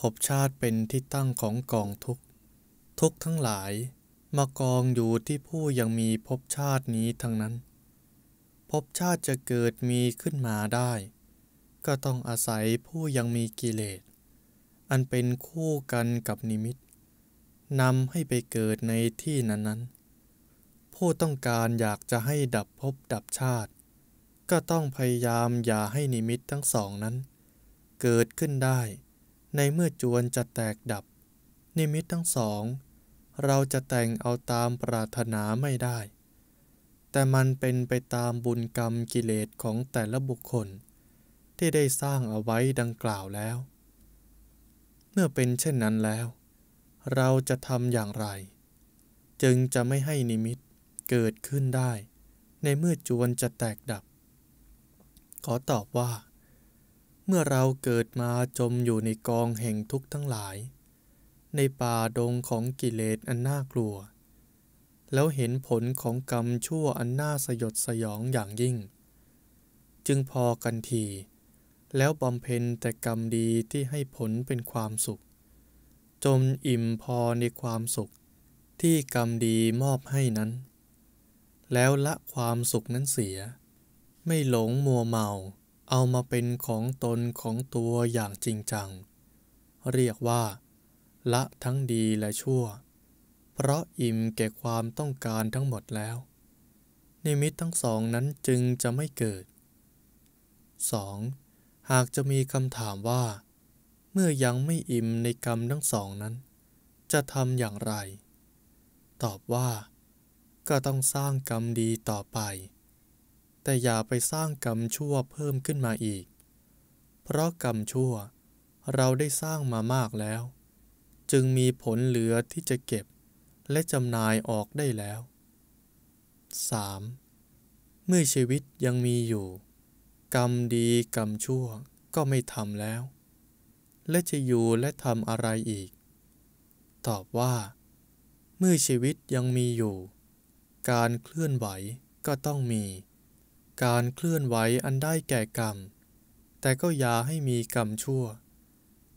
ภพชาติเป็นที่ตั้งของกองทุกทุกทั้งหลายมากองอยู่ที่ผู้ยังมีภพชาตินี้ทั้งนั้นภพชาติจะเกิดมีขึ้นมาได้ ก็ต้องอาศัยผู้ยังมีกิเลสอันเป็นคู่กันกับนิมิตนำให้ไปเกิดในที่นั้นนั้นผู้ต้องการอยากจะให้ดับภพดับชาติ ก็ต้องพยายามอย่าให้นิมิตทั้งสองนั้น เกิดขึ้นได้ในเมื่อจวนจะแตกดับ นิมิตทั้งสอง เราจะแต่งเอาตามปรารถนาไม่ได้ แต่มันเป็นไปตามบุญกรรมกิเลสของแต่ละบุคคลที่ได้สร้างเอาไว้ดังกล่าวแล้ว เมื่อเป็นเช่นนั้นแล้ว เราจะทำอย่างไร จึงจะไม่ให้นิมิตเกิดขึ้นได้ ในเมื่อจวนจะแตกดับ ขอตอบว่าเมื่อเราเกิดมาจมอยู่ในกองแห่งทุกข์ทั้งหลาย ในป่าดงของกิเลสอันน่ากลัว แล้วเห็นผลของกรรมชั่วอันน่าสยดสยองอย่างยิ่ง จึงพอกันทีแล้วบำเพ็ญแต่กรรมดีที่ให้ผลเป็นความสุข จมอิ่มพอในความสุขที่กรรมดีมอบให้นั้น แล้วละความสุขนั้นเสีย ไม่หลงมัวเมาเอามาเป็นของตนของตัวอย่างจริงจัง เรียกว่า ละทั้งดีและชั่ว เพราะอิ่มแก่ความต้องการทั้งหมดแล้ว นิมิตทั้งสองนั้นจึงจะไม่เกิด 2. หากจะมีคำถามว่า เมื่อยังไม่อิ่มในกรรมทั้งสองนั้น จะทำอย่างไร ตอบว่า ก็ต้องสร้างกรรมดีต่อไปแต่อย่าไปสร้างกรรมชั่วเพิ่มขึ้นมาอีก เพราะกรรมชั่วเราได้สร้างมามากแล้ว จึงมีผลเหลือที่จะเก็บและจำนายออกได้แล้ว 3. เมื่อชีวิตยังมีอยู่ กรรมดีกรรมชั่วก็ไม่ทำแล้ว และจะอยู่และทำอะไรอีก ตอบว่า เมื่อชีวิตยังมีอยู่ การเคลื่อนไหวก็ต้องมีการเคลื่อนไหวอันได้แก่กรรม แต่ก็อย่าให้มีกรรมชั่ว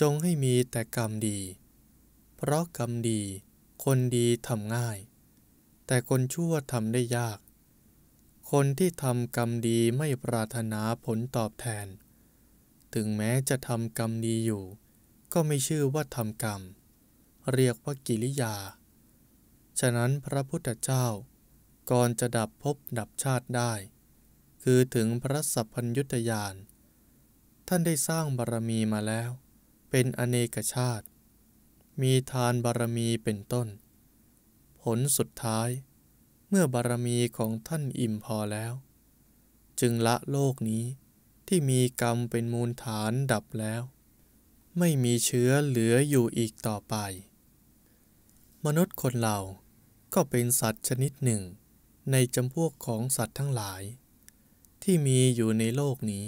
จงให้มีแต่กรรมดี เพราะกรรมดีคนดีทำง่าย แต่คนชั่วทำได้ยาก คนที่ทำกรรมดีไม่ปรารถนาผลตอบแทน ถึงแม้จะทำกรรมดีอยู่ ก็ไม่ชื่อว่าทำกรรม เรียกว่ากิริยา ฉะนั้นพระพุทธเจ้า ก่อนจะดับภพดับชาติได้คือถึงพระสัพพัญยุตยาน ท่านได้สร้างบารรมีมาแล้ว เป็นอเนกชาติ มีทานบารรมีเป็นต้น ผลสุดท้าย เมื่อบารรมีของท่านอิ่มพอแล้ว จึงละโลกนี้ที่มีกรรมเป็นมูลฐานดับแล้ว ไม่มีเชื้อเหลืออยู่อีกต่อไป มนุษย์คนเรา ก็เป็นสัตว์ชนิดหนึ่ง ในจำพวกของสัตว์ทั้งหลายที่มีอยู่ในโลกนี้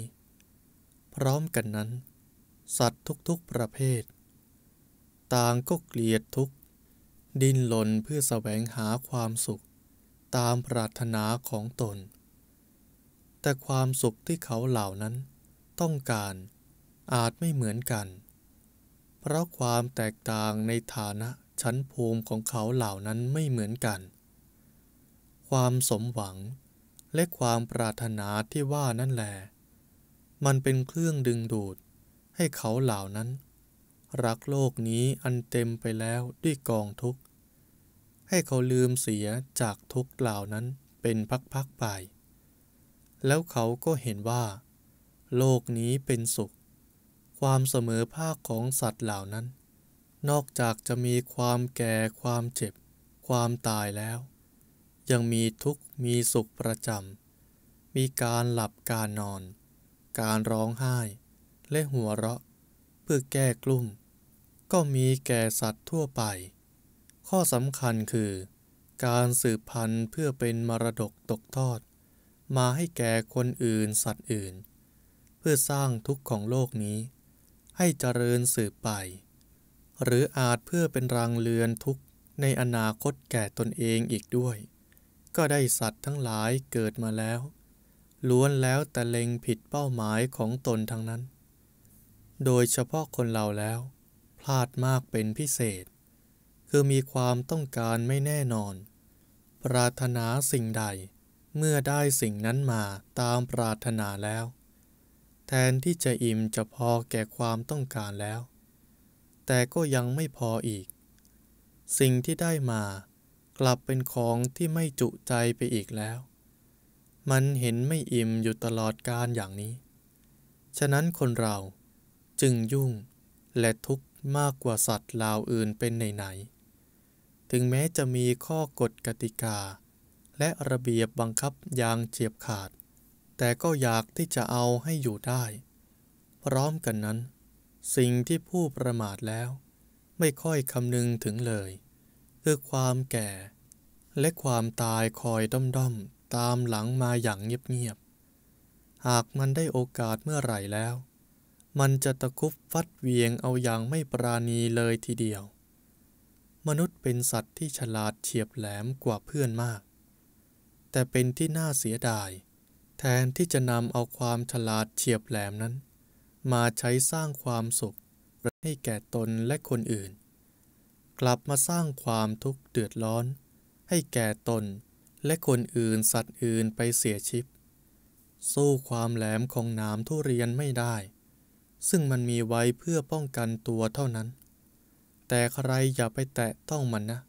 พร้อมกันนั้น สัตว์ทุกๆ ประเภท ต่างก็เกลียดทุกข์ ดิ้นหลนเพื่อแสวงหาความสุขตามปรารถนาของตน แต่ความสุขที่เขาเหล่านั้นต้องการอาจไม่เหมือนกัน เพราะความแตกต่างในฐานะ ชั้นภูมิของเขาเหล่านั้นไม่เหมือนกัน ความสมหวังและความปรารถนาที่ว่านั่นแหลมันเป็นเครื่องดึงดูด ให้เขาเหล่านั้น รักโลกนี้อันเต็มไปแล้วด้วยกองทุกข์ ให้เขาลืมเสียจากทุกข์เหล่านั้นเป็นพักๆไป แล้วเขาก็เห็นว่า โลกนี้เป็นสุข ความเสมอภาคของสัตว์เหล่านั้น นอกจากจะมีความแก่ ความเจ็บ ความตายแล้วยังมีทุกข์มีสุขประจำ มีการหลับการนอน การร้องไห้และหัวเราะ เพื่อแก้กลุ่มก็มีแก่สัตว์ทั่วไป ข้อสำคัญคือ การสืบพันธุ์เพื่อเป็นมรดกตกทอด มาให้แก่คนอื่นสัตว์อื่น เพื่อสร้างทุกข์ของโลกนี้ ให้เจริญสืบไป หรืออาจเพื่อเป็นรังเลือนทุกข์ในอนาคตแก่ตนเองอีกด้วยก็ได้สัตว์ทั้งหลายเกิดมาแล้ว ล้วนแล้วแต่เล็งผิดเป้าหมายของตนทั้งนั้น โดยเฉพาะคนเราแล้ว พลาดมากเป็นพิเศษ คือมีความต้องการไม่แน่นอน ปรารถนาสิ่งใดเมื่อได้สิ่งนั้นมาตามปรารถนาแล้ว แทนที่จะอิ่มจะพอแก่ความต้องการแล้ว แต่ก็ยังไม่พออีก สิ่งที่ได้มากลับเป็นของที่ไม่จุใจไปอีกแล้ว มันเห็นไม่อิ่มอยู่ตลอดการอย่างนี้ ฉะนั้นคนเราจึงยุ่งและทุกข์มากกว่าสัตว์ลาวอื่นเป็นไหนๆ ถึงแม้จะมีข้อกฎกติกา และระเบียบบังคับอย่างเฉียบขาด แต่ก็อยากที่จะเอาให้อยู่ได้ พร้อมกันนั้น สิ่งที่ผู้ประมาทแล้วไม่ค่อยคำนึงถึงเลยคือความแก่และความตายคอยด้อมๆตามหลังมาอย่างเงียบๆ หากมันได้โอกาสเมื่อไหร่แล้ว มันจะตะคุบฟัดเวียงเอาอย่างไม่ปราณีเลยทีเดียว มนุษย์เป็นสัตว์ที่ฉลาดเฉียบแหลมกว่าเพื่อนมาก แต่เป็นที่น่าเสียดาย แทนที่จะนำเอาความฉลาดเฉียบแหลมนั้น มาใช้สร้างความสุขให้แก่ตนและคนอื่นกลับมาสร้างความทุกข์เดือดร้อน ให้แก่ตนและคนอื่นสัตว์อื่นไปเสียชีพ สู้ความแหลมของหนามทุเรียนไม่ได้ ซึ่งมันมีไว้เพื่อป้องกันตัวเท่านั้น แต่ใครอย่าไปแตะต้องมันนะ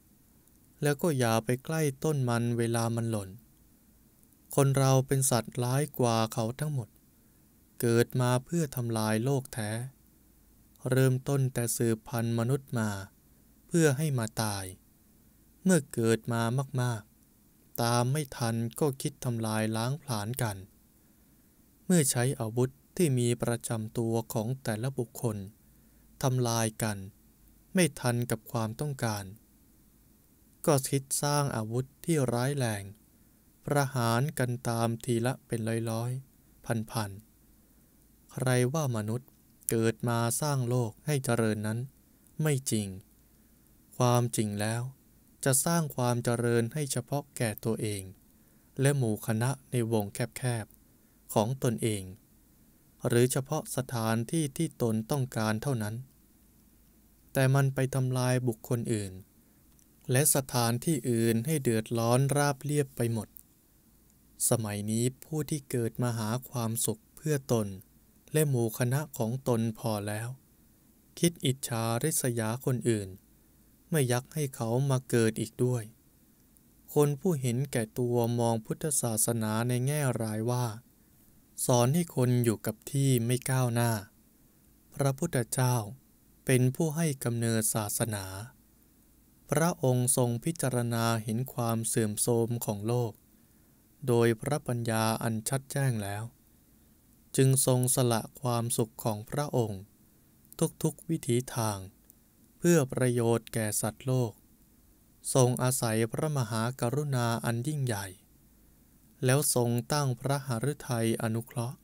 แล้วก็อย่าไปใกล้ต้นมันเวลามันหล่น คนเราเป็นสัตว์ร้ายกว่าเขาทั้งหมด เกิดมาเพื่อทำลายโลกแท้ เริ่มต้นแต่สืบพันธุ์มนุษย์มาพื่อให้มาตาย เมื่อเกิดมามากๆ ตามไม่ทันก็คิดทำลายล้างผลาญกัน เมื่อใช้อาวุธที่มีประจำตัวของแต่ละบุคคลทำลายกัน ไม่ทันกับความต้องการ ก็คิดสร้างอาวุธที่ร้ายแรงประหารกันตามทีละเป็นร้อยๆ พันๆ ใครว่ามนุษย์เกิดมาสร้างโลกให้เจริญนั้นไม่จริงความจริงแล้ว จะสร้างความเจริญให้เฉพาะแก่ตัวเอง และหมู่คณะในวงแคบๆของตนเอง หรือเฉพาะสถานที่ที่ตนต้องการเท่านั้น แต่มันไปทำลายบุคคลอื่น และสถานที่อื่นให้เดือดร้อนราบเรียบไปหมด สมัยนี้ผู้ที่เกิดมาหาความสุขเพื่อตน และหมู่คณะของตนพอแล้ว คิดอิจฉาริษยาคนอื่นไม่ยักให้เขามาเกิดอีกด้วย คนผู้เห็นแก่ตัวมองพุทธศาสนาในแง่ร้ายว่า สอนให้คนอยู่กับที่ไม่ก้าวหน้า พระพุทธเจ้าเป็นผู้ให้กำเนิดศาสนา พระองค์ทรงพิจารณาเห็นความเสื่อมโทรมของโลก โดยพระปัญญาอันชัดแจ้งแล้ว จึงทรงสละความสุขของพระองค์ ทุกๆวิถีทางพื่อประโยชน์แก่สัตว์โลก ทรงอาศัยพระมหากรุณาอันยิ่งใหญ่ แล้วทรงตั้งพระหฤทัยอนุเคราะห์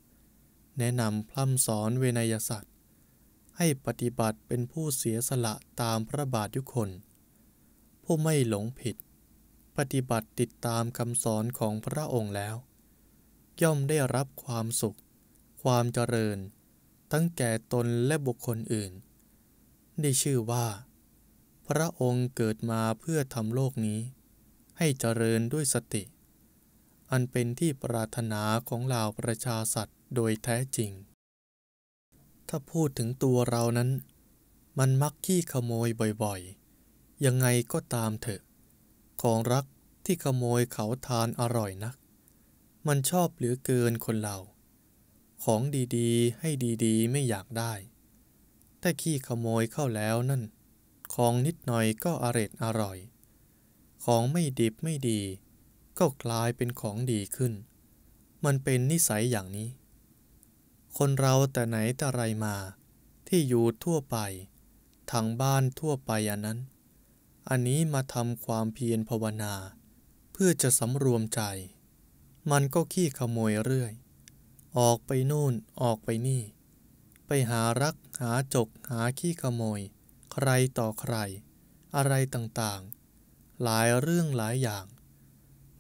แนะนำพร่ำสอนเวนยสัตว์ ให้ปฏิบัติเป็นผู้เสียสละตามพระบาทยุคน ผู้ไม่หลงผิด ปฏิบัติติดตามคำสอนของพระองค์แล้ว ย่อมได้รับความสุข ความเจริญ ทั้งแก่ตนและบุคคลอื่นได้ชื่อว่า พระองค์เกิดมาเพื่อทำโลกนี้ ให้เจริญด้วยสติ อันเป็นที่ปรารถนาของเหล่าประชาสัตว์โดยแท้จริง ถ้าพูดถึงตัวเรานั้น มันมักขี้ขโมยบ่อยๆ ยังไงก็ตามเถอะ ของรักที่ขโมยเขาทานอร่อยนัก มันชอบเหลือเกินคนเรา ของดีๆให้ดีๆไม่อยากได้ถ้าขี้ขโมยเข้าแล้วนั่น ของนิดหน่อยก็อร็ดอร่อย ของไม่ดิบไม่ดี ก็กลายเป็นของดีขึ้น มันเป็นนิสัยอย่างนี้ คนเราแต่ไหนแต่ไรมาที่อยู่ทั่วไป ทางบ้านทั่วไปอันนั้น อันนี้มาทำความเพียรภาวนา เพื่อจะสำรวมใจ มันก็ขี้ขโมยเรื่อย ออกไปนู่นออกไปนี่ไปหารักหาจกหาขี้ขโมย ใครต่อใคร อะไรต่างๆ หลายเรื่องหลายอย่าง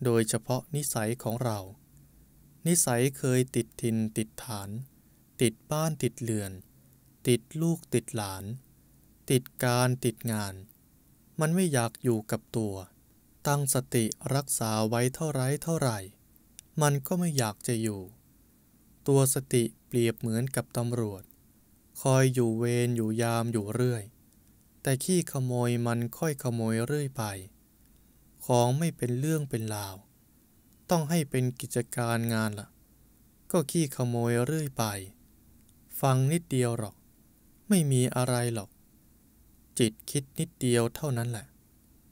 โดยเฉพาะนิสัยของเรา นิสัยเคยติดทินติดฐาน ติดบ้านติดเรือน ติดลูกติดหลาน ติดการติดงาน มันไม่อยากอยู่กับตัว ตั้งสติรักษาไว้เท่าไรเท่าไหร่มันก็ไม่อยากจะอยู่ ตัวสติเปรียบเหมือนกับตำรวจคอยอยู่เวรอยู่ยามอยู่เรื่อย แต่ขี้ขโมยมันค่อยขโมยเรื่อยไป ของไม่เป็นเรื่องเป็นราว ต้องให้เป็นกิจการงานละ่ะ ก็ขี้ขโมยเรื่อยไป ฟังนิดเดียวหรอก ไม่มีอะไรหรอก จิตคิดนิดเดียวเท่านั้นแหละ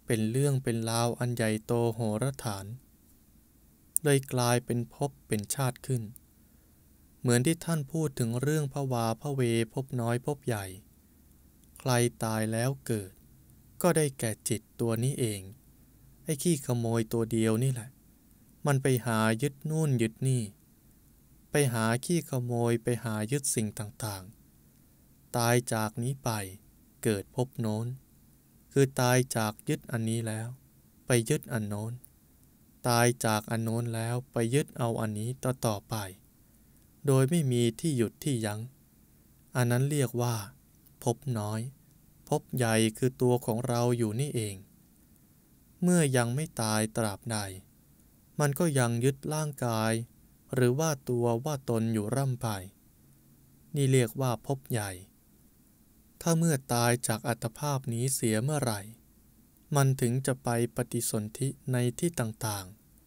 เป็นเรื่องเป็นราวอันใหญ่โตโหระฐานเลยกลายเป็นพบเป็นชาติขึ้นเหมือนที่ท่านพูดถึงเรื่องพระวาพระเวพบน้อยพบใหญ่ ใครตายแล้วเกิด ก็ได้แก่จิตตัวนี้เอง ไอ้ขี้ขโมยตัวเดียวนี่แหละ มันไปหายึดนู่นยึดนี่ ไปหาขี้ขโมยไปหายึดสิ่งต่างๆ ตายจากนี้ไป เกิดพบโน้น คือตายจากยึดอันนี้แล้ว ไปยึดอันโน้นตายจากอันโน้นแล้ว ไปยึดเอาอันนี้ต่อต่อไปโดยไม่มีที่หยุดที่ยัง้ง อันนั้นเรียกว่า พบน้อย พบใหญ่คือตัวของเราอยู่นี่เอง เมื่อยังไม่ตายตราบใด มันก็ยังยึดร่างกาย หรือว่าตัวว่าตนอยู่ร่ำไป นี่เรียกว่าพบใหญ่ ถ้าเมื่อตายจากอัตภาพนี้เสียเมื่อไหร่ มันถึงจะไปปฏิสนธิในที่ต่าง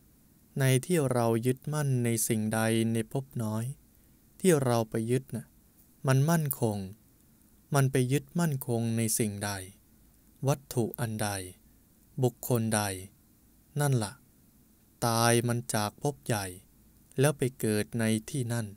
ๆ ในที่เรายึดมั่นในสิ่งใดในพบน้อยที่เราไปยึดนะ่ะ มันมั่นคง มันไปยึดมั่นคงในสิ่งใด วัตถุอันใด บุคคลใด นั่นละ่ะ ตายมันจากภพใหญ่ แล้วไปเกิดในที่นั่น